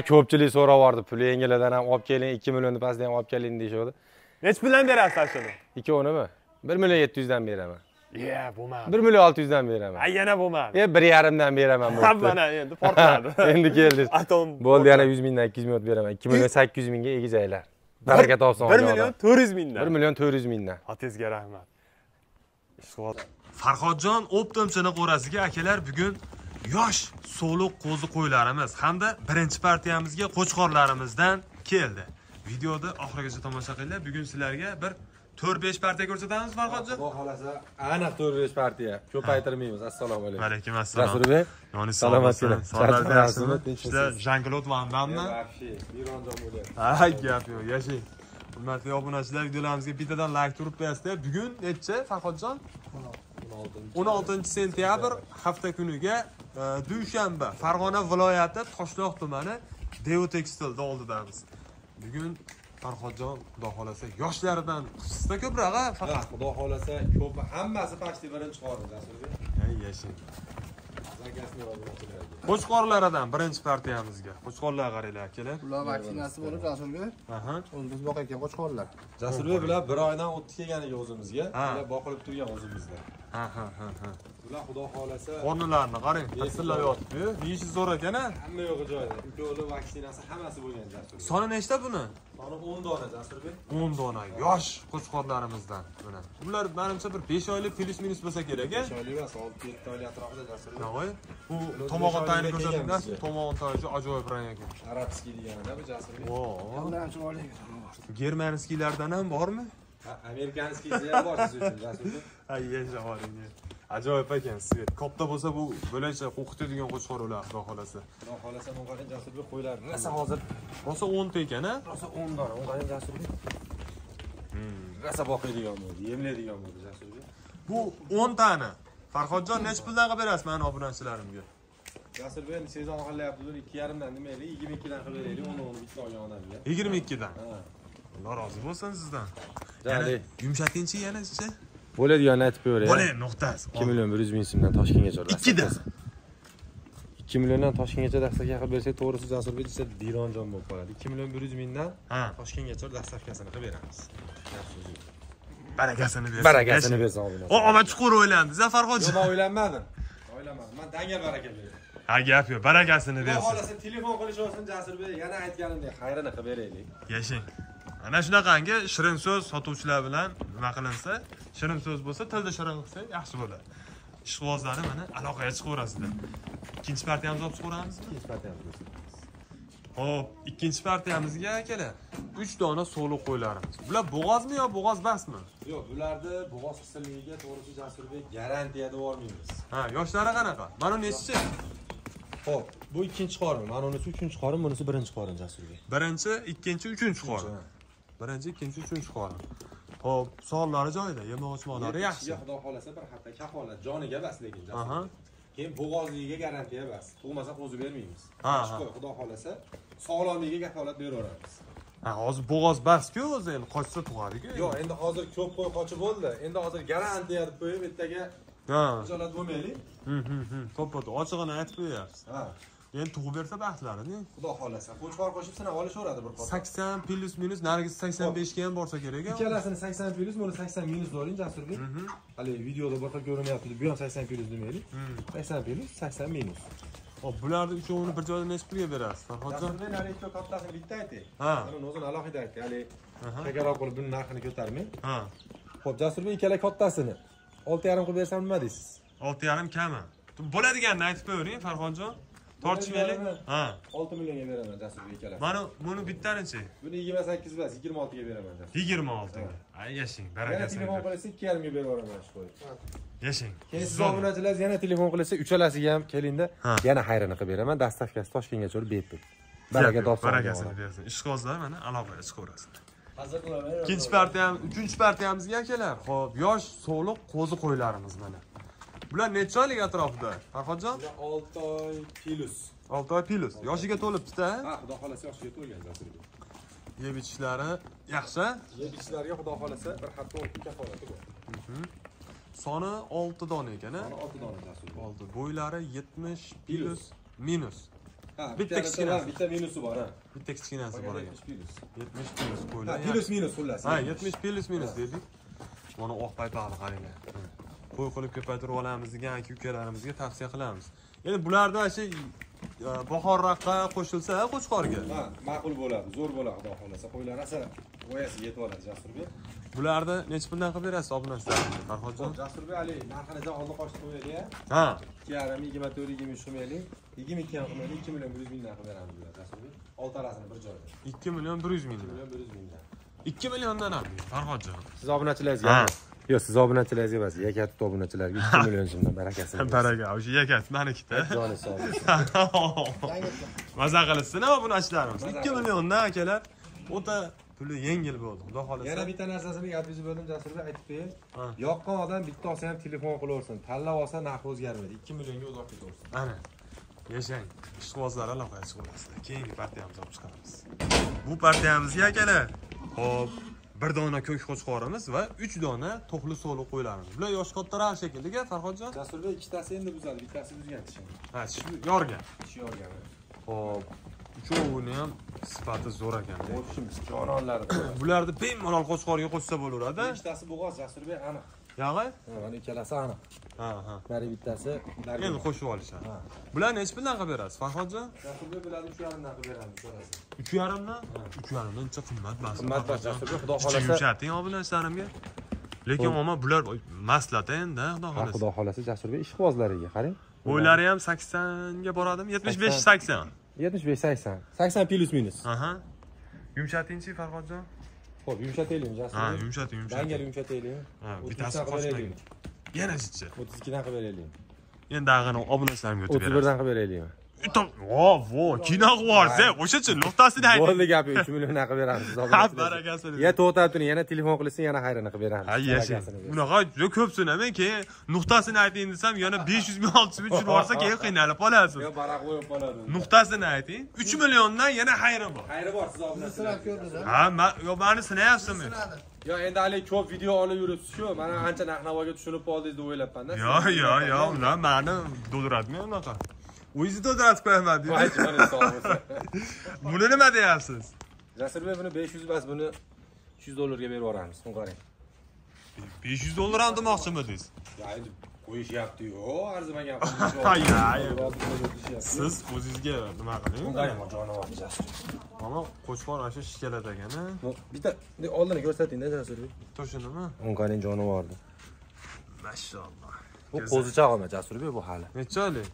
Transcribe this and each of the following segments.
ko'pchilik so'rab yubordi pul yengiladan ham olib keling ikki millionni pastda ham olib keling deyishyapti nechi puldan berasiz ashuni o'nimi bir million yetti yuzdan beraman ye bo'lmadi bir million olti yuzdan beraman a yana bo'lmadi e bir yarimdan beraman ha mana endi portladi endi keldingiz atom bo'ldi yana yuz mingdan ikki yuz ming beraman ikki million sakkiz yuz mingga egizanglar baraka topsin bir million to'rt yuz mingdan bir million to'rt yuz mingdan otangizga rahmat farhodjon optimchini qo'rasiga akalar bugun yosh sovliq qo'zi qo'ylarimiz hamda birinchi partiyamizga qo'chqorlarimizdan keldi videoni oxirigacha tomosha qilinglar bugun sizlarga bir to'rt besh partiya ko'rsatamiz farhodjon xudo xohlasa aniq to'rt besh partiya ko'paytirmaymiz assalomu alaykum vaalaykum assalom rasulbek yoni salomatchilik sog'liq yaxshimi tinchsizlar jan klod van dammi vironjon bo'lyapti ha gap yo'q yashang hurmatli obunachilar videolarimizga bittadan layk turib qo'yasizlar bugun nechi farhodjon o'n oltinchi sentyabr hafta kuniga e, dushanba farg'ona viloyati toshloq tumani deotekstilni oldidamiz bugun farhodjon xudo xohlasa yoshlaridan qisqa ko'proq a faqat xudo xohlasa ko'p hammasi почти birinchi qori rasulbek yashang qo'chqorlaridan birinchi partiyamizga qo'chqorlar qaranglar akalar Ular vaksinasi bo'lib jasurbek boqa ekan qo'chqorlar jasurbek bilan 1 oydan o'tdi kelganiga o'zimizga boqilib turgan o'zimizda ha ha ha ha bular xudo xohlasa qornilarni qarang qirsillab yotibdiyu yeyishi zo'r ekan a hamma yog'i joyida ukovi vaksinasi hammasi bo'lgan jasur soni nechta buni soni 10 dona jasurbek 10 dona yosh qo'chqorlarimizdan mana bular menimcha bir 5 oylik plus minus bo'lsa kerak a e? 5 oylik emas 6-7 oylik atrofida jasurbek voy bu tomog'i tayin ko'rsatdinda tomog'ini tayishi ajoyib rang ekan arabskiy deganida bu jasurbek vo germanskiylardan ham bormi amerikanskiysi ham bor siz uchun jasurbek ay yasha ajoyib ekan svet katta bo'lsa bu bo'lajcha qo'rqitadigan qo'chqor ular xudo xohlasa xudo xohlasa o'n qadam jasurbek qo'yiladi rosa hozir rosa o'nta ekan a rosa o'n dona o'n qadam jasurbek rosa boqadigan bo'ldi yemlaydigan bo'ldi jasurbek bu o'ntani farhodjon necha puldan qilib berasiz mani obunachilarimga jasurbek endi sezon oxirlayapti bir ikki yarimdan demaylik yigirma ikkidan qilib beraylik o'n o'n bitta olgan odamga yigirma ikkidan alloh rozi bo'lsin sizdan yana yumshatingchi yana chi bo'ladigani aytib qo'yaver bo'ladi nuqtasi ikki million bir yuz ming so'mdan toshkentgacha ikkida ikki milliondan toshkentgacha dastavka qilib bersak to'g'risi jasurbek desa dironjon bo'lib qoladi ikki million bir yuz mingdan toshkentgacha dastavkasini qilib beramiz barakasini bersin barakasini bersin omad chuqur o'ylandi zafar yo'q man o'ylanmadim o'ylamadim man danga baraka beraman ha gap yo'q barakasini bersin xohlasa telefon qilishversin jasurbek yana aytganimdek xayrini qilib beraylik yashang ana shunaqangi shirin so'z sotuvchilar bilan nima qilinsa shirin so'z bo'lsa tilda shirin qilsa yaxshi bo'ladi ishqibozlarni mana aloqaga chiqaverasizlar ikkinchi partiyamizni olib chiqaveramizmi ikkinchi partiyamizni ho'p ikkinchi partiyamizga akalar uch dona so'liq qo'ylarimiz bular bo'g'ozmi yo bo'g'oz emasmi yo'q bularni bo'g'oz qisilligiga to'g'risi jasurbek garantiya deb olmaymiz ha yoshlari qanaqa mana nechchi ho'p bu ikkinchi qorin mana unisi uchinchi qorin bunisi birinchi qorin jasurbek birinchi ikkinchi uchinchi qorin birinchi ikkinchi uchinchi xorim ho'p sog'lari joyida yemoqchi ichmoqlari yaxshi xudo xohlasa bir hafta kafolat joniga bas lekin keyin bo'g'ozligiga garantiya bas tug'masa qo'zib bermaymiz ha xudo xohlasa sog'lomligiga kafolat beraveramiz ha hozir bo'g'oz basku o'zi endi qochsa tug'adiku yo'q endi hozir ko'p qo'y qochib bo'ldi endi hozir garantiya deb qo'yib ertaga xijolat bo'lmaylik hm, hm, hm, to'ppa ochig'ini aytib qo'yyapsiz ha endi tug'ib bersa baxtlarini xudo xohlasa qo'chqor qo'shib sinab olishaveradi bir qotor sakson plyus minus narigisi sakson beshga ham borsa kerak ikkalasini sakson plyus buni sakson minusni oling jasurbek mhm. haligi videoda bir xil ko'rinyapti bu ham sakson plyus demaylik mhm. sakson plyus sakson minus hop bularni uchovini bir joyda necha pulga berasiz farhodjon jasurbek haligi ikkov kattasini bitta ayting ha uni o'zini alohida aytdi haligi chekaroq qilib buni narxini ko'tarmang ha ho'p jasurbek ikkala kattasini olti yarim qilib bersam nima deysiz olti yarim kami bo'ladiganini aytib qo'yavering farhodjon tortishib aylik ha olti millionga beraman jasurbek akalar mana buni bittanichi buni yigirma sakkiz emas yigirma oltiga beraman yigirma oltiga ay yashang baraka telefon qilasiz ikki yarimga yuboraman shu yashang keyin siz obunachilaringiz yana telefon qilsa uchalasiga ham kelingda yana hayrini qilib beraman dastavkasi toshkentgacha olib berib turing baraka topsin barakasini bersin ishqozlar mana aloqaga chiqib ko'rasizlar ikkinchi partiya ham uchinchi partiyamizga ham bizga akalar ho'p yosh sovliq qo'zi qo'ylarimiz mana Bular necha oylik atrofida? Farhodjon? 6 oy plus. 6 oy plus. Yoshiga to'libdi-da? Ha, xudo xolasi yoshiga to'lgan zasirga. Yeb ichishlari yaxshi? Yeb ichishlariga xudo xolasi bir hafta o'tib kafolati bor. Mhm. Soni 6 dona ekan-a? 6 dona zasur. Oldi. Bo'ylari 70 plus minus. Ha, bitta kichkina, bitta minusi bor. Bitta kichkinasi bor ekan. 70 plus. 70 plus bo'ylari. Ha, plus minus xullas. Ha, 70 plus minus dedik. Mana oq paypoqni qaranglar. qo'y qilib ko'paytirib olamiz degan aka ukalarimizga tavsiya qilamiz endi bulardan shu e, bahor raqqa qo'shilsa qo'chqorga ha ma'qul bo'ladi zo'r bo'ladi xudo xohlasa qo'ylar rosa g'oyasiga yetib oladi jasurbek bularni necha puldan qilib berasiz obuna farhodjon jasurbek haligi narxinizdan oldin qo'shib qo'yaylik ha ikki yarim yigirma to'rt yigirma uch qilmaylik yigirma ikki ham qilmaylik ikki million bir yuz mingdan qilib beramiz jasurbek oltalasini bir joyda ikki million bir yuz mingdan ikki million bir yuz mingdan ikki milliondan ham farhodjon siz obunachilaringizga yo'q siz obunachilaringiz emas yakatni obunachilarga ikki million so'mdan barakasini baraka o'sha yakat manikida Mazza qilasiz, maza qilishsin obunachilarimiz ikki milliondan akalar o'ta puli yengil bo'ldi xudo xohlasa yana bitta narsasini gapingizni bo'ldim jasurbek aytib qo'yay yoqqan odam bitta olsa ham telefon qilaversin tanlab olsa narxi o'zgarmaydi ikki millionga uzoq ketaversin ana yashang ishqibozlar aloqaga chiqib olasizlar keyingi partiyamizni olib chiqamiz bu partiyamizga akalar ho'p bir dona ko'k qo'chqorimiz va 3 dona to'xli so'li qo'ylarimiz bular yosh kattaroq shekilliga farhodjon Jasurbek ikkitasi endi buzadi bittasi buzgan tishi ha tishi yorgan tishi yorgan ho'p uchovini ham sifati zo'r ekan qo'shimiz jonorlari bularni bemalol qo'chqorga qo'shsa bo'laveradi ikkitasi bo'g'oz jasurbek aniq Yağı? Yağı ikala sana. Aha. Beri bittesi. Yani hoş olmuş ha. Bülent ne iş bilen haber az? Fahmacı? Yakubu Bülent üç yarımdan haber almış. Üç yarımdan? Üç yarımdan çok kımmet basın. Kımmet basın. Çünkü yumuşattın ya Bülent senin bir. Lekin ama bular maslatayın da Xudo xolasi. Xudo xolasi Jasurbek ish xvozlariga qarang. Bo'ylari ham 80 ga boradimi? 75 80. 75 80. 80 plus minus. Aha. Yumshatingchi Farhodjon. Xo'p, yumshataylik jasur. Ha, yumshating, yumshating. Menga yumshataylik. Ha, bittasi qochmaylik. Yana chichi. 32 dan qilib beraylikmi? Endi dag'ini obunasarimga o'tib beramiz. 31 dan qilib beraylikmi? там vo vo kino qilyuborsa o'sha uchun nuqtasini ayting bo'ldi gapi 3 million naqib beramiz ha barakasini yo to'xtatib turing yana telefon qilsin, yana hayron qilib beramiz ha yashang unaqa juda ko'p so'naman keyin nuqtasini ayting desam yana 500 yuz ming olti ming tushirib yuborsa keyin qiynalib qolasiz yo baraq qo'yib qoladi nuqtasini ayting 3 milliondan yana hayri bor hayri bor siz obunasi sinab ko'rdingiz ha yo meni sinayapsizmi yo endi haligi ko'p video olib yuribsiz ku mana ancha narx navoga oldingiz qoldingiz deb o'ylabmanda yo yo yo ular mani do'diradimi unaqa o'zingizni to'ldirasiz qilaman deydi voy joni sog' bo'lsin buni nima deyapsiz jasurbek buni besh yuz emas buni uch yuz dollarga berib yuboramiz qarang besh yuz dollar ham demoqchimidingiz qo'yishyapti yo'q arzimagan siz o'zingizga nima qiling qarang jonivor jasur mana qo'chqor ana shu shikaladagini bitta oldini ko'rsatingda jasurbek bitta shunimi o'n qarang jonivorni mashaalloh bu qo'zichoq emas jasurbek bu hali necha oylik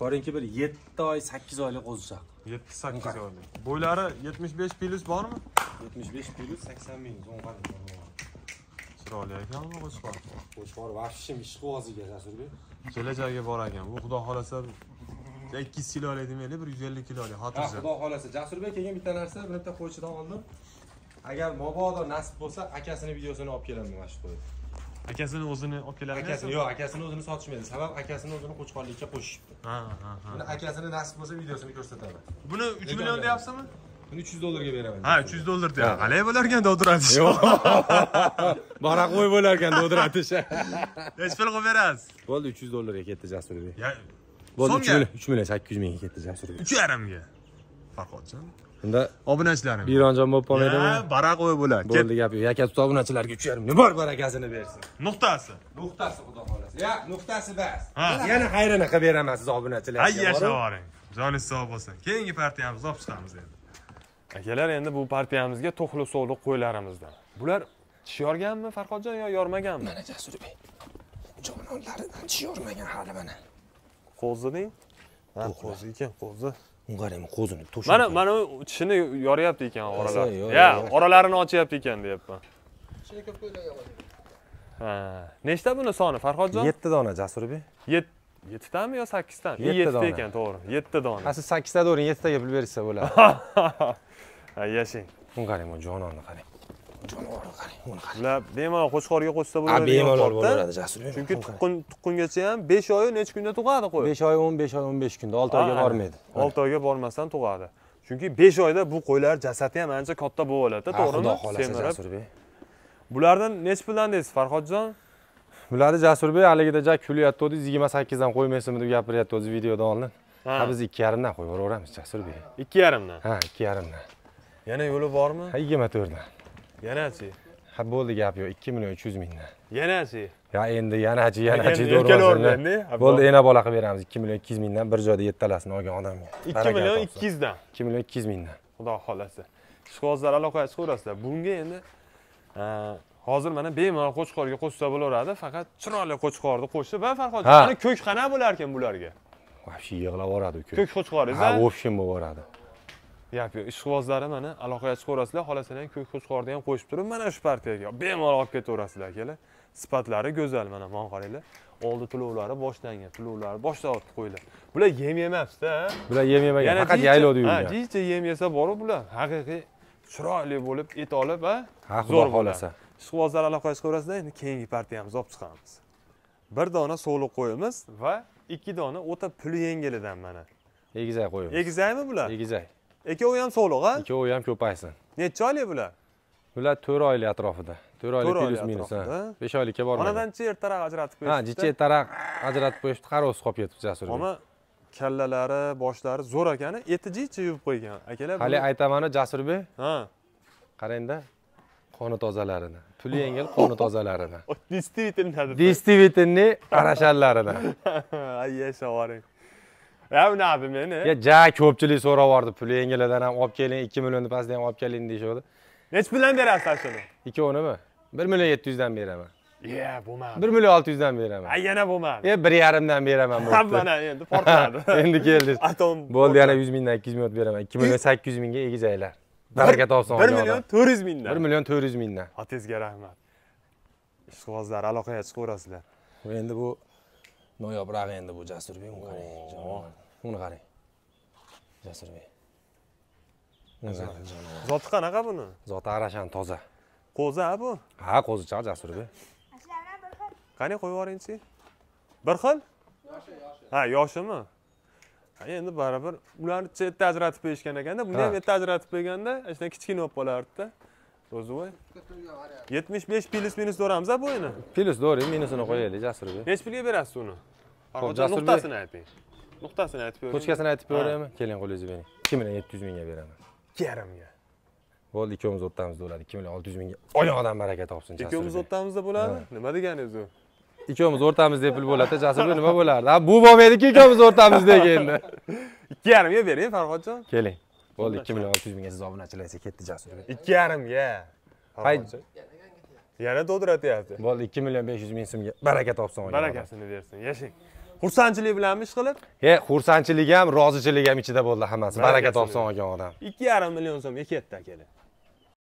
Boringki bir 7 oy, 8 oylik qo'zichoq. 7 8 oylik. Bo'ylari 75 plus bormi? 75 plus 80 minus o'ngar. Chiroyli ekan bu qo'zichoq. Qo'zichoq vaqtsiz ish qo'ziga jasurbek. Kelajakka bor ekan. Bu xudo xolasa 2 kilo oladi demeli, 150 kilo oladi, xotirjam. Xudo xolasa jasurbek keyin bitta narsa, bitta qo'zichoqdan oldim. Agar mabodo nasib bo'lsa, akasining videosini olib kelaman mana shu qo'yib. akasini o'zini akalarini akasini yo'q akasini o'zini sotishmaydi sabab akasini o'zini qo'chqorlikka qo'shishibdi ha ha ha buni akasini nasib bo'lsa videosini ko'rsataman buni uch million deyapsizmi buni uch yuz dollarga beraman ha uch yuz dollar deya bo'lar bo'larkan dovdiratish yo'q Bora qo'y bo'larkan dovdiratish nechi pul qilib berasiz bo'ldi uch yuz dollarga ketdi jasurbek bo'ldi uch million sakkiz yuz mingga ketdi jasurbek uch yarimga farhodjon unda obunachilarim bironjon bo'lib qolmaydimi bara qo'y bo'lar bo'ldi gap yo'q yaka tuta obunachilarga uch yarim bor barakasini bersin nuqtasi nuqtasi xudo xohlasa yo nuqtasi bas yana hayrana qilib beraman siz obunachilarga ay yashab joningiz sog' bo'lsin keyingi partiyamizni olib chiqamiz endi akalar endi bu partiyamizga to'xli suvli qo'ylarimizdan bular tish yorganmi farhodjon yo yormaganmi mana jasurbek jonlaridan tish yormagan hali mana qo'zining deng qo'zi ekan qo'zi ungariyam qo'zini to'shib mana mana tishini yoryapti ekan oralar ya oralarini ochyapti ekan deyapman tishini ko'p ha nechta buni soni farhodjon yetti dona jasurbek 7 yettitami yo sakkiztami yettita ekan to'g'ri yetti dona ha siz sakkiztadan o'rin yettitaga pul bersa bo'ladi ha yashang ungariyam jononni qarang bular bemalol qo'chqorga qo'shsa bo'ladi bemalol bo'laveradi jasur chunki tuqqun tuqqungacha ham besh oy necha kunda tug'adi qo'y besh oy o'n besh oy o'n besh kunda olti oyga bormaydi olti oyga bormasdan tug'adi chunki besh oyda bu qo'ylar jasadi ham ancha katta bo'lib bo'laveradida to'g'rimi semirib bulardan nechi puldan deysiz farhodjon bularni jasurbek haligida kulyaptgandingiz yigirma sakkizdan qo'ymaysizmi deb o'zi videodan oldin ha biz ikki yarimdan qo'yib yuboraveramiz jasurbek ikki yarimdan ha ikki yarimdan yana yo'li bormi yigirma to'rtdan Yanaçı. Ha bu oldu yapıyor 2 milyon 300 milyon. Yanaçı. Ya endi yanaçı yanaçı doğru olsun. Bu oldu yine balakı veriyoruz 2 milyon 200 milyon. Bir cöyde yettilesin o gün adam. 2 milyon 200 milyon. 2 milyon 200 milyon. O da halası. Şikayetler alakaya çıkıyor. Bugün şimdi Hazır bana bir mal koç kargı koçsa bulur adı. Fakat çınarlı koç kargı koçsa ben fark edeyim. Hani kök kanı bularken bularken. Vahşi yığla var adı kök. Kök koç kargı. Ha vahşim bu var adı. gap yo'q ishqibozlari mana aloqaga chiqib ko'rasizlar xohlasalar ko'k qo'chqorni ham qo'shib turib mana shu partiyaga bemalol olib ketaverasizlar akalar sifatlari go'zal mana mana qaranglar oldi tulovlari boshlangan tulovlari boshlayapti qo'ylar bular yem yemayaptida bular yem yemagan faqat yaylovda yurgan jiycha yem yesa boru bular haqiqiy chiroyli bo'lib et olib a ha xudo xohlasa ishqibozlar aloqaga chiqib ko'rasizlar endi keyingi partiyamizni olib chiqamiz bir dona so'liq qo'yimiz va ikki dona o'ta puli yengilidan mana egizak qo'yimiz egizakmi bular egizak ikkovi ham sog'liq a ikkovi ham ko'paysin necha oylik bular bular to'rt oylik atrofida to'rt oylik plyus minus besh oylikka bormaydi onadanchi ertaroq ajratib qo'yishibdi ha jicha ertaroq ajratib qo'yishdi qarovsiz qolib ketibdi jasurbek oma kallalari boshlari zo'r ekan eti jicha yuvib qo'ygan akalar hali aytamanu jasurbek ha qarangda qoni tozalarini tuli yengil qoni tozalaridan действительно действительный qarashallaridan ay yashavoring Ya uni abi meni. Ya ja ko'pchilik so'rab yordi, pul yangilardan ham olib keling, 2 millionni pastda ham olib keling deyishdi. Nech puldan berasiz shuni? 2 o'nimi? 1 million 700 dan beraman. Ye, bo'lmadi. 1 million 600 dan beraman. Ha, yana bo'lmadi. E, 1.5 dan beraman bo'ldi. Ha, endi portladi. Endi keldingiz. Atom. Bo'ldi, yana 100 mingdan 200 ming beraman. 2 million 800 mingga egizaylar. Baraka topsin. 1 million 400 mingdan. 1 million 400 mingdan. Otangizga rahmat. Ishqibozlar aloqaga chiqaverasizlar. Endi bu noyobraq endi bu jasurbek uni qarang uni qarang jasurbek zoti qanaqa buni zoti arashani toza qo'zi a bu ha qo'zicha jasurbek qani qo'yib yuboringchi bir xil yoshi yoshi ha yoshimi endi baribir ularni chetda ajratib qo'yishgan ekanda buni ham erta ajratib qo'yganda shunday kichkina bo'lib qolardida o'zivoy yetmish besh plyus minus ko'ramiz bu o'yini plyus doğru minusini qo'yaylik jasurbek nechi pulga berasiz uni jasurbek nuqtasini ayting nuqtasini aytib bering точкасini aytib beraymi keling qo'lingizni bering ikki million yetti yuz mingga beraman ikki yarimga bo'ldi ikkovimiz o'rtamizda bo'ladi ikki million olti yuz mingga oyog'idan baraka topsin ikkovimiz o'rtamizda bo'ladi nima deganingiz u ikkovimiz o'rtamizda pul bo'ladida jasurbek nima bo'lardi ha bu bo'lmaydiki ikkovimiz o'rtamizdagi endi ikki yarimga bering farhodjon keling bo'ldi ikki million olti yuz mingga siz obunachilasa ketdi jasurbek ikki yarimga yana to'ldiratyapti bo'ldi ikki million besh yuz ming so'mga baraka topsin barakasini bersin yashang xursandchilik bilanmi ish qilib he xursandchilik ham rozichilik ham ichida bo'ldi hammasi baraka topsin olgan odam ikki yarim million so'mga ketdi akalar